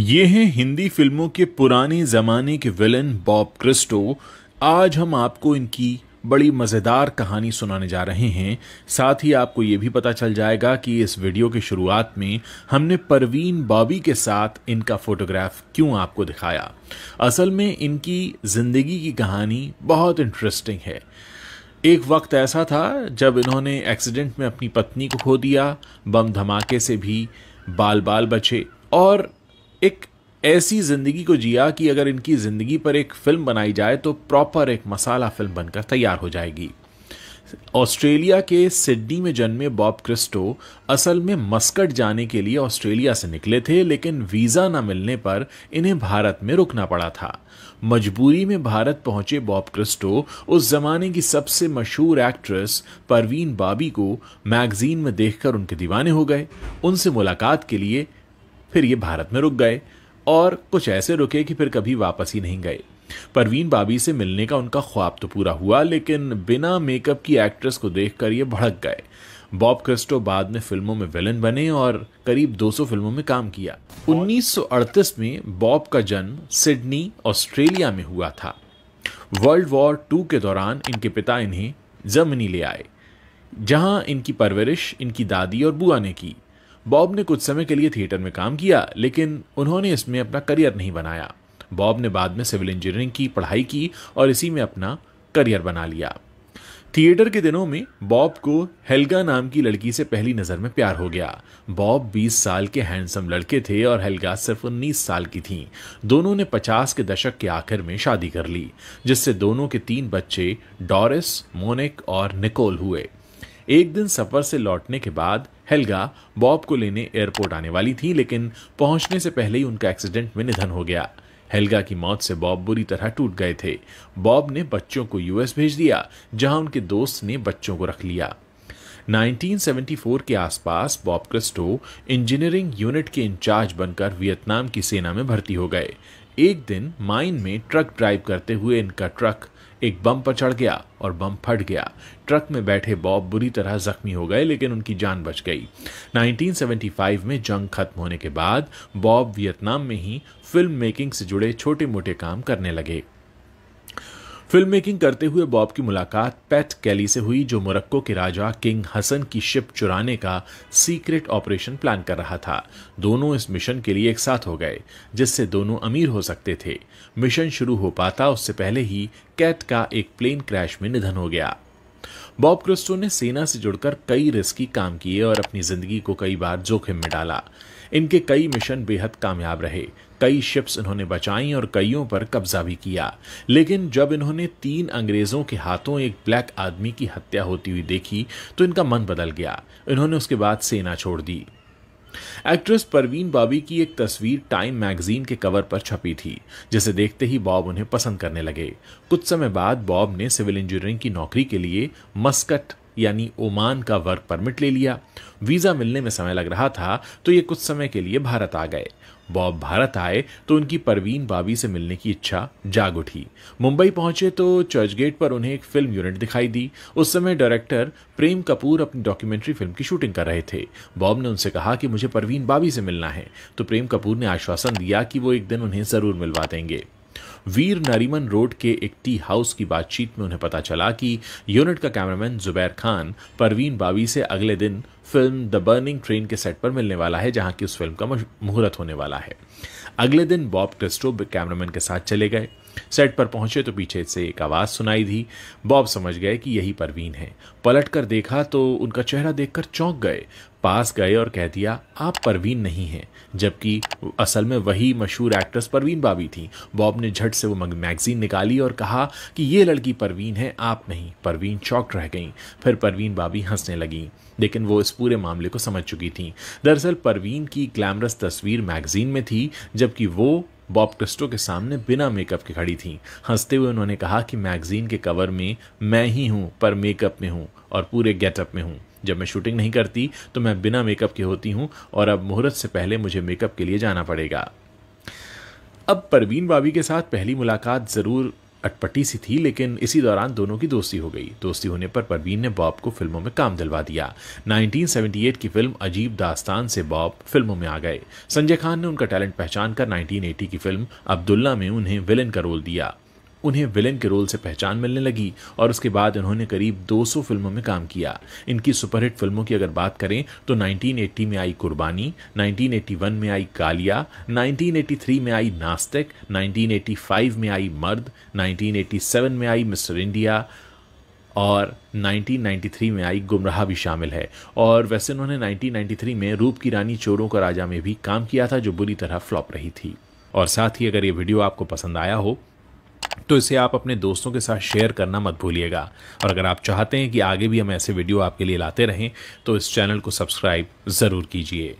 ये हैं हिंदी फिल्मों के पुराने ज़माने के विलन बॉब क्रिस्टो आज हम आपको इनकी बड़ी मज़ेदार कहानी सुनाने जा रहे हैं साथ ही आपको ये भी पता चल जाएगा कि इस वीडियो की शुरुआत में हमने परवीन बॉबी के साथ इनका फोटोग्राफ क्यों आपको दिखाया असल में इनकी ज़िंदगी की कहानी बहुत इंटरेस्टिंग है एक वक्त ऐसा था जब इन्होंने एक्सीडेंट में अपनी पत्नी को खो दिया बम धमाके से भी बाल बाल बचे और एक ऐसी ज़िंदगी को जिया कि अगर इनकी ज़िंदगी पर एक फ़िल्म बनाई जाए तो प्रॉपर एक मसाला फ़िल्म बनकर तैयार हो जाएगी ऑस्ट्रेलिया के सिडनी में जन्मे बॉब क्रिस्टो असल में मस्कट जाने के लिए ऑस्ट्रेलिया से निकले थे लेकिन वीज़ा न मिलने पर इन्हें भारत में रुकना पड़ा था मजबूरी में भारत पहुंचे बॉब क्रिस्टो उस जमाने की सबसे मशहूर एक्ट्रेस परवीन बाबी को मैगजीन में देखकर उनके दीवाने हो गए उनसे मुलाकात के लिए फिर ये भारत में रुक गए और कुछ ऐसे रुके कि फिर कभी वापस ही नहीं गए परवीन बाबी से मिलने का उनका ख्वाब तो पूरा हुआ लेकिन बिना मेकअप की एक्ट्रेस को देखकर ये भड़क गए बॉब क्रिस्टो बाद में फिल्मों में विलन बने और करीब 200 फिल्मों में काम किया 1938 में बॉब का जन्म सिडनी ऑस्ट्रेलिया में हुआ था वर्ल्ड वॉर टू के दौरान इनके पिता इन्हें जर्मनी ले आए जहां इनकी परवरिश इनकी दादी और बुआ ने की बॉब ने कुछ समय के लिए थिएटर में काम किया लेकिन उन्होंने इसमें अपना करियर नहीं बनाया बॉब ने बाद में सिविल इंजीनियरिंग की पढ़ाई की और इसी में अपना करियर बना लिया थिएटर के दिनों में बॉब को हेल्गा नाम की लड़की से पहली नज़र में प्यार हो गया बॉब 20 साल के हैंडसम लड़के थे और हेल्गा सिर्फ 19 साल की थीं दोनों ने 50 के दशक के आखिर में शादी कर ली जिससे दोनों के तीन बच्चे डॉरिस मोनिक और निकोल हुए एक दिन सफ़र से लौटने के बाद हेल्गा बॉब को लेने एयरपोर्ट आने वाली थी लेकिन पहुंचने से पहले ही उनका एक्सीडेंट में निधन हो गया हेल्गा की मौत से बॉब बुरी तरह टूट गए थे बॉब ने बच्चों को यूएस भेज दिया जहां उनके दोस्त ने बच्चों को रख लिया 1974 के आसपास बॉब क्रिस्टो इंजीनियरिंग यूनिट के इंचार्ज बनकर वियतनाम की सेना में भर्ती हो गए एक दिन माइन में ट्रक ड्राइव करते हुए इनका ट्रक एक बम पर चढ़ गया और बम फट गया ट्रक में बैठे बॉब बुरी तरह जख्मी हो गए लेकिन उनकी जान बच गई 1975 में जंग खत्म होने के बाद बॉब वियतनाम में ही फिल्म मेकिंग से जुड़े छोटे मोटे काम करने लगे फिल्म मेकिंग करते हुए बॉब की मुलाकात पैट कैली से हुई जो मोरक्को के राजा किंग हसन की शिप चुराने का सीक्रेट ऑपरेशन प्लान कर रहा था दोनों इस मिशन के लिए एक साथ हो गए जिससे दोनों अमीर हो सकते थे मिशन शुरू हो पाता उससे पहले ही कैट का एक प्लेन क्रैश में निधन हो गया बॉब क्रिस्टो ने सेना से जुड़कर कई रिस्की काम किए और अपनी जिंदगी को कई बार जोखिम में डाला इनके कई मिशन बेहद कामयाब रहे कई शिप्स इन्होंने बचाई और कईयों पर कब्जा भी किया लेकिन जब इन्होंने तीन अंग्रेजों के हाथों एक ब्लैक आदमी की हत्या होती हुई देखी तो इनका मन बदल गया इन्होंने उसके बाद सेना छोड़ दी एक्ट्रेस परवीन बाबी की एक तस्वीर टाइम मैगजीन के कवर पर छपी थी जिसे देखते ही बॉब उन्हें पसंद करने लगे कुछ समय बाद बॉब ने सिविल इंजीनियरिंग की नौकरी के लिए मस्कट यानी ओमान का वर्क परमिट ले लिया वीज़ा मिलने में समय लग रहा था तो ये कुछ समय के लिए भारत आ गए बॉब भारत आए तो उनकी परवीन बाबी से मिलने की इच्छा जाग उठी मुंबई पहुंचे तो चर्चगेट पर उन्हें एक फिल्म यूनिट दिखाई दी उस समय डायरेक्टर प्रेम कपूर अपनी डॉक्यूमेंट्री फिल्म की शूटिंग कर रहे थे बॉब ने उनसे कहा कि मुझे परवीन बाबी से मिलना है तो प्रेम कपूर ने आश्वासन दिया कि वो एक दिन उन्हें ज़रूर मिलवा देंगे वीर नरीमन रोड के एक टी हाउस की बातचीत में उन्हें पता चला कि यूनिट का कैमरामैन जुबैर खान परवीन बाबी से अगले दिन फिल्म द बर्निंग ट्रेन के सेट पर मिलने वाला है जहां की उस फिल्म का मुहूर्त होने वाला है अगले दिन बॉब क्रिस्टो कैमरामैन के साथ चले गए सेट पर पहुंचे तो पीछे से एक आवाज़ सुनाई दी बॉब समझ गए कि यही परवीन है पलट कर देखा तो उनका चेहरा देखकर चौंक गए पास गए और कह दिया आप परवीन नहीं हैं जबकि असल में वही मशहूर एक्ट्रेस परवीन बाबी थी बॉब ने झट से वो मैगजीन निकाली और कहा कि ये लड़की परवीन है आप नहीं परवीन चौक रह गई फिर परवीन बाबी हंसने लगी लेकिन वो इस पूरे मामले को समझ चुकी थी दरअसल परवीन की ग्लैमरस तस्वीर मैगजीन में थी जबकि वो बॉब क्रिस्टो के सामने बिना मेकअप के खड़ी थी हंसते हुए उन्होंने कहा कि मैगजीन के कवर में मैं ही हूँ पर मेकअप में हूँ और पूरे गेटअप में हूँ जब मैं शूटिंग नहीं करती तो मैं बिना मेकअप के होती हूँ और अब मुहूर्त से पहले मुझे मेकअप के लिए जाना पड़ेगा अब परवीन बाबी के साथ पहली मुलाकात ज़रूर अटपटी सी थी लेकिन इसी दौरान दोनों की दोस्ती हो गई दोस्ती होने पर परवीन ने बॉब को फिल्मों में काम दिलवा दिया 1978 की फिल्म अजीब दास्तान से बॉब फिल्मों में आ गए संजय खान ने उनका टैलेंट पहचान कर 1980 की फिल्म अब्दुल्ला में उन्हें विलन का रोल दिया उन्हें विलेन के रोल से पहचान मिलने लगी और उसके बाद उन्होंने करीब 200 फिल्मों में काम किया इनकी सुपरहिट फिल्मों की अगर बात करें तो 1980 में आई कुर्बानी 1981 में आई कालिया 1983 में आई नास्तिक 1985 में आई मर्द 1987 में आई मिस्टर इंडिया और 1993 में आई गुमराह भी शामिल है और वैसे उन्होंने 1993 में रूप की रानी चोरों का राजा में भी काम किया था जो बुरी तरह फ्लॉप रही थी और साथ ही अगर ये वीडियो आपको पसंद आया हो तो इसे आप अपने दोस्तों के साथ शेयर करना मत भूलिएगा और अगर आप चाहते हैं कि आगे भी हम ऐसे वीडियो आपके लिए लाते रहें तो इस चैनल को सब्सक्राइब ज़रूर कीजिए